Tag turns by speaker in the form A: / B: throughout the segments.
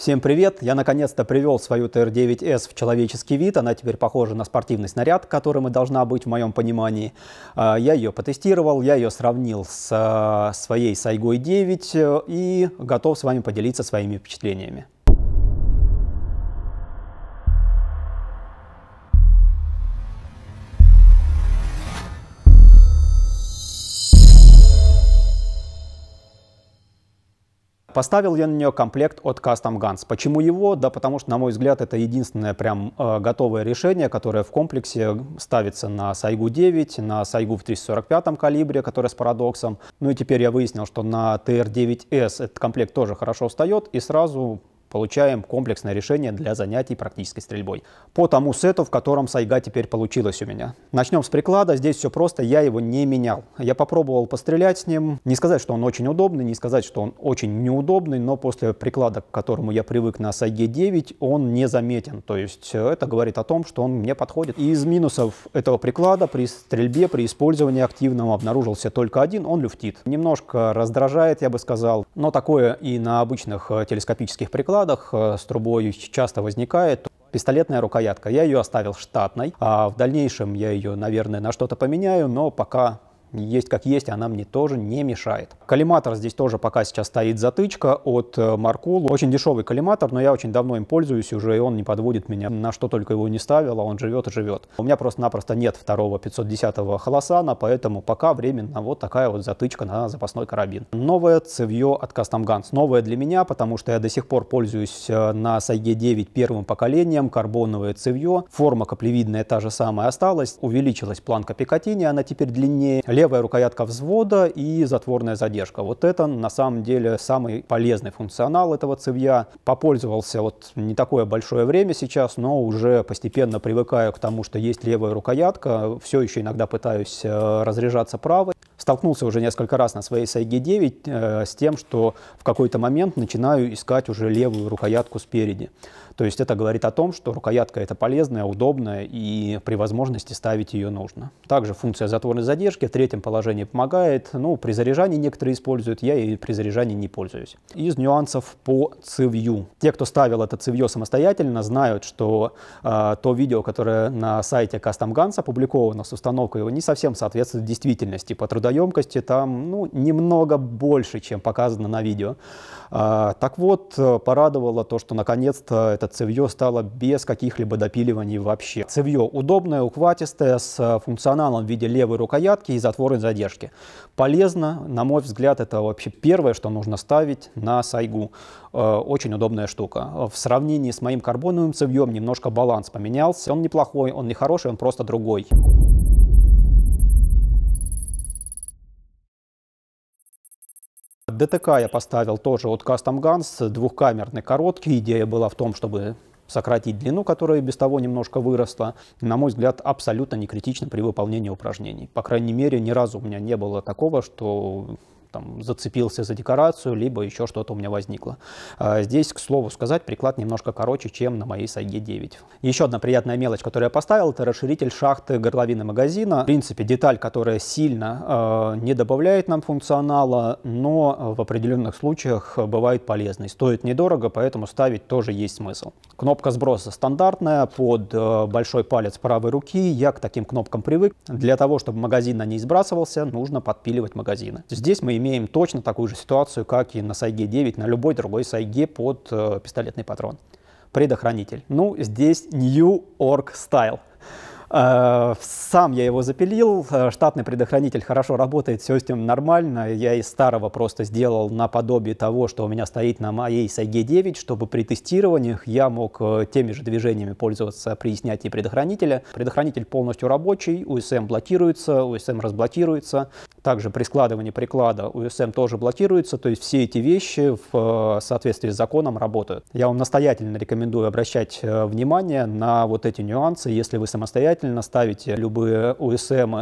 A: Всем привет! Я наконец-то привел свою TR-9S в человеческий вид. Она теперь похожа на спортивный снаряд, которым и должна быть в моем понимании. А, я ее потестировал, я ее сравнил с а, своей Сайгой 9 э, и готов с вами поделиться своими впечатлениями. Поставил я на нее комплект от Custom Guns. Почему его? Да потому что, на мой взгляд, это единственное прям э, готовое решение, которое в комплексе ставится на Saigu 9, на Saigu в 345 калибре, которое с парадоксом. Ну и теперь я выяснил, что на TR-9S этот комплект тоже хорошо встает, и сразу получаем комплексное решение для занятий практической стрельбой. По тому сету, в котором сайга теперь получилась у меня. Начнем с приклада. Здесь все просто, я его не менял. Я попробовал пострелять с ним. Не сказать, что он очень удобный, не сказать, что он очень неудобный, но после приклада, к которому я привык на сайге 9, он не заметен. То есть э, это говорит о том, что он мне подходит. И из минусов этого приклада при стрельбе, при использовании активного обнаружился только один, он люфтит. Немножко раздражает, я бы сказал, но такое и на обычных э, телескопических прикладах засадах э, с трубой часто возникает, пистолетная рукоятка. Я ее оставил штатной, а в дальнейшем я ее, наверное, на что-то поменяю, но пока есть как есть, она мне тоже не мешает. Коллиматор здесь тоже пока сейчас стоит затычка от э, Маркул. Очень дешевый коллиматор, но я очень давно им пользуюсь уже, и он не подводит меня, на что только его не ставил, а он живет и живет. У меня просто-напросто нет второго 510-го холосана, поэтому пока временно вот такая вот затычка на запасной карабин. Новое цевье от Custom Guns. Новое для меня, потому что я до сих пор пользуюсь э, на Сайге 9 первым поколением, карбоновое цевье. Форма каплевидная та же самая осталась, увеличилась планка Пикатини, она теперь длиннее левая рукоятка взвода и затворная задержка. Вот это на самом деле самый полезный функционал этого цевья. Попользовался вот не такое большое время сейчас, но уже постепенно привыкаю к тому, что есть левая рукоятка. Все еще иногда пытаюсь э, разряжаться правой столкнулся уже несколько раз на своей Сайге 9 э, с тем, что в какой-то момент начинаю искать уже левую рукоятку спереди. То есть это говорит о том, что рукоятка это полезная, удобная и при возможности ставить ее нужно. Также функция затворной задержки в третьем положении помогает. Ну, при заряжании некоторые используют, я и при заряжании не пользуюсь. Из нюансов по цевью. Те, кто ставил это цевье самостоятельно, знают, что э, то видео, которое на сайте Custom Guns опубликовано с установкой, его не совсем соответствует действительности по трудо трудоемкости там ну, немного больше, чем показано на видео. А, так вот, э, порадовало то, что наконец-то это цевье стало без каких-либо допиливаний вообще. Цевье удобное, ухватистое, с э, функционалом в виде левой рукоятки и затворной задержки. Полезно, на мой взгляд, это вообще первое, что нужно ставить на сайгу. Э, очень удобная штука. В сравнении с моим карбоновым цевьем немножко баланс поменялся. Он неплохой, он не хороший, он просто другой. ДТК я поставил тоже от Custom Guns, двухкамерный, короткий. Идея была в том, чтобы сократить длину, которая без того немножко выросла, на мой взгляд, абсолютно не критично при выполнении упражнений. По крайней мере, ни разу у меня не было такого, что там, зацепился за декорацию, либо еще что-то у меня возникло. А, здесь, к слову сказать, приклад немножко короче, чем на моей Сайге 9. Еще одна приятная мелочь, которую я поставил, это расширитель шахты горловины магазина. В принципе, деталь, которая сильно э, не добавляет нам функционала, но в определенных случаях бывает полезной. Стоит недорого, поэтому ставить тоже есть смысл. Кнопка сброса стандартная, под э, большой палец правой руки. Я к таким кнопкам привык. Для того, чтобы магазин на ней сбрасывался, нужно подпиливать магазины. Здесь мы имеем точно такую же ситуацию, как и на Сайге 9, на любой другой Сайге под э, пистолетный патрон. Предохранитель. Ну, здесь New Org Style. Э, сам я его запилил, э, штатный предохранитель хорошо работает, все с ним нормально. Я из старого просто сделал наподобие того, что у меня стоит на моей Сайге 9, чтобы при тестированиях я мог э, теми же движениями пользоваться при снятии предохранителя. Предохранитель полностью рабочий, USM блокируется, USM разблокируется. Также при складывании приклада USM тоже блокируется, то есть все эти вещи в соответствии с законом работают. Я вам настоятельно рекомендую обращать внимание на вот эти нюансы, если вы самостоятельно самостоятельно ставите любые УСМ,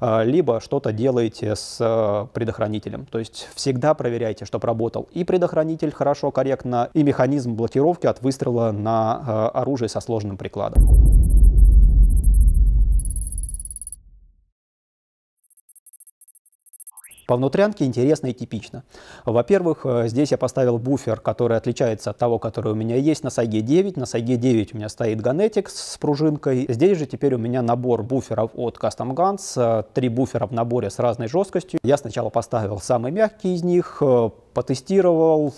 A: а, либо что-то делаете с а, предохранителем. То есть всегда проверяйте, чтобы работал и предохранитель хорошо, корректно, и механизм блокировки от выстрела на а, оружие со сложным прикладом. По внутрянке интересно и типично. Во-первых, э, здесь я поставил буфер, который отличается от того, который у меня есть на Сайге 9. На Сайге 9 у меня стоит Ганетик с пружинкой. Здесь же теперь у меня набор буферов от Custom Guns, э, три буфера в наборе с разной жесткостью. Я сначала поставил самый мягкий из них, э, потестировал,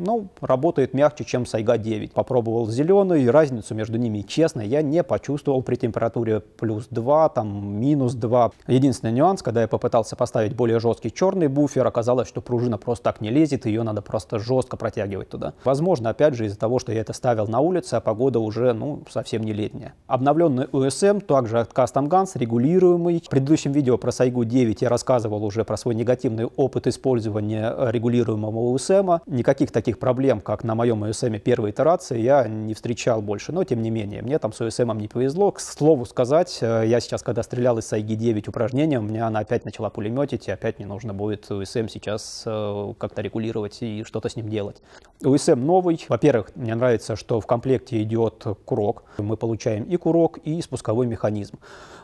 A: ну, работает мягче, чем Сайга 9. Попробовал зеленую, и разницу между ними, честно, я не почувствовал при температуре плюс 2, там, минус 2. Единственный нюанс, когда я попытался поставить более жесткий черный буфер, оказалось, что пружина просто так не лезет, ее надо просто жестко протягивать туда. Возможно, опять же, из-за того, что я это ставил на улице, а погода уже, ну, совсем не летняя. Обновленный USM, также от Custom Guns, регулируемый. В предыдущем видео про Сайгу 9 я рассказывал уже про свой негативный опыт использования э, регулируемого USM. Никаких таких таких проблем, как на моем USM эм первой итерации, я не встречал больше. Но, тем не менее, мне там с USM эм не повезло. К слову сказать, э, я сейчас, когда стрелял из САИГ-9 упражнения, у меня она опять начала пулеметить, и опять мне нужно будет USM эм сейчас э, как-то регулировать и что-то с ним делать. USM новый. Во-первых, мне нравится, что в комплекте идет курок. Мы получаем и курок, и спусковой механизм.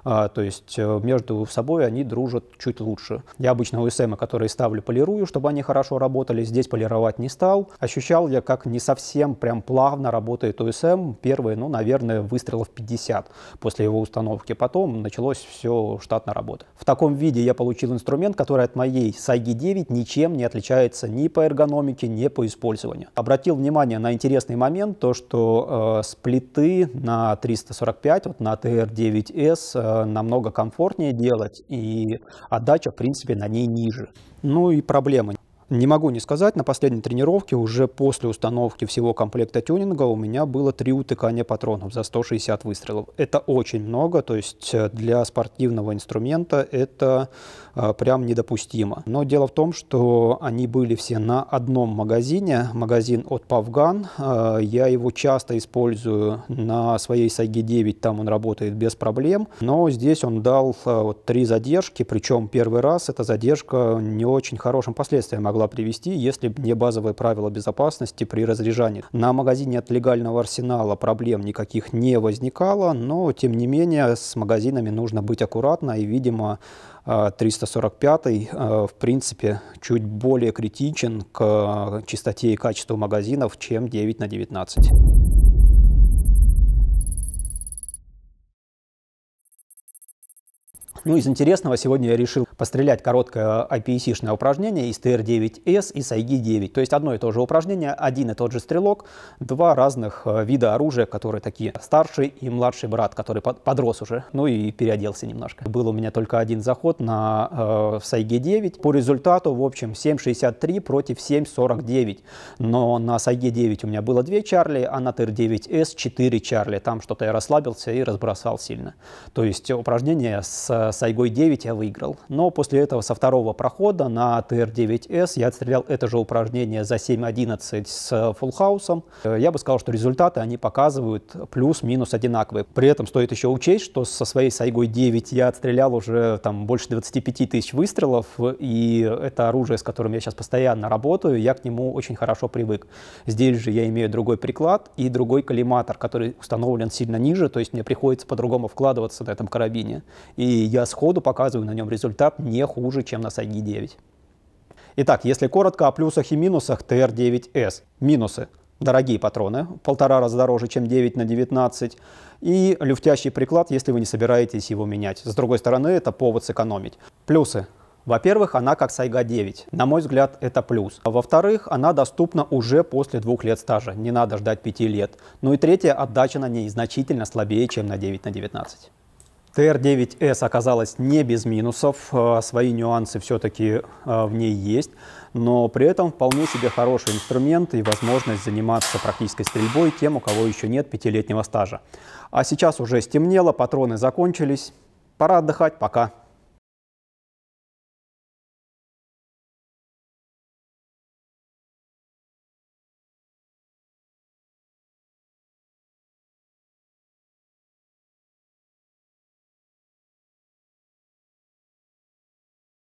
A: А, то есть э, между собой они дружат чуть лучше. Я обычно USM, которые ставлю, полирую, чтобы они хорошо работали. Здесь полировать не стал ощущал я, как не совсем прям плавно работает ОСМ. Эм. Первые, ну, наверное, выстрелов 50 после его установки. Потом началось все штатно работать. В таком виде я получил инструмент, который от моей Сайги 9 ничем не отличается ни по эргономике, ни по использованию. Обратил внимание на интересный момент, то, что э, сплиты на 345, вот на TR9S э, намного комфортнее делать, и отдача, в принципе, на ней ниже. Ну и проблемы. Не могу не сказать, на последней тренировке уже после установки всего комплекта тюнинга у меня было три утыкания патронов за 160 выстрелов. Это очень много, то есть э, для спортивного инструмента это э, прям недопустимо. Но дело в том, что они были все на одном магазине, магазин от Павган. Э, я его часто использую на своей Сайги 9, там он работает без проблем, но здесь он дал э, вот, три задержки, причем первый раз эта задержка не очень хорошим последствиям могла привести, если бы не базовые правила безопасности при разряжании. На магазине от легального арсенала проблем никаких не возникало, но тем не менее с магазинами нужно быть аккуратно и, видимо, 345 э, э, в принципе чуть более критичен к э, чистоте и качеству магазинов, чем 9 на 19. Ну, из интересного сегодня я решил пострелять короткое IPSC-шное упражнение из TR-9S и SIG-9. То есть одно и то же упражнение, один и тот же стрелок, два разных э, вида оружия, которые такие старший и младший брат, который подрос уже, ну и переоделся немножко. Был у меня только один заход на э, SIG-9. По результату, в общем, 7.63 против 7.49. Но на SIG-9 у меня было 2 Чарли, а на TR-9S 4 Чарли. Там что-то я расслабился и разбросал сильно. То есть упражнение с с Айгой 9 я выиграл. Но после этого со второго прохода на ТР-9С я отстрелял это же упражнение за 7.11 с фулхаусом. Э, я бы сказал, что результаты они показывают плюс-минус одинаковые. При этом стоит еще учесть, что со своей Сайгой 9 я отстрелял уже там больше 25 тысяч выстрелов, и это оружие, с которым я сейчас постоянно работаю, я к нему очень хорошо привык. Здесь же я имею другой приклад и другой коллиматор, который установлен сильно ниже, то есть мне приходится по-другому вкладываться на этом карабине. И я сходу показываю на нем результат не хуже, чем на Сайги 9. Итак, если коротко о плюсах и минусах TR-9S. Минусы. Дорогие патроны, полтора раза дороже, чем 9 на 19, и люфтящий приклад, если вы не собираетесь его менять. С другой стороны, это повод сэкономить. Плюсы. Во-первых, она как Сайга 9. На мой взгляд, это плюс. А во-вторых, она доступна уже после двух лет стажа. Не надо ждать пяти лет. Ну и третье, отдача на ней значительно слабее, чем на 9 на 19. ТР-9С оказалась не без минусов, э, свои нюансы все-таки э, в ней есть, но при этом вполне себе хороший инструмент и возможность заниматься практической стрельбой тем, у кого еще нет пятилетнего стажа. А сейчас уже стемнело, патроны закончились, пора отдыхать, пока.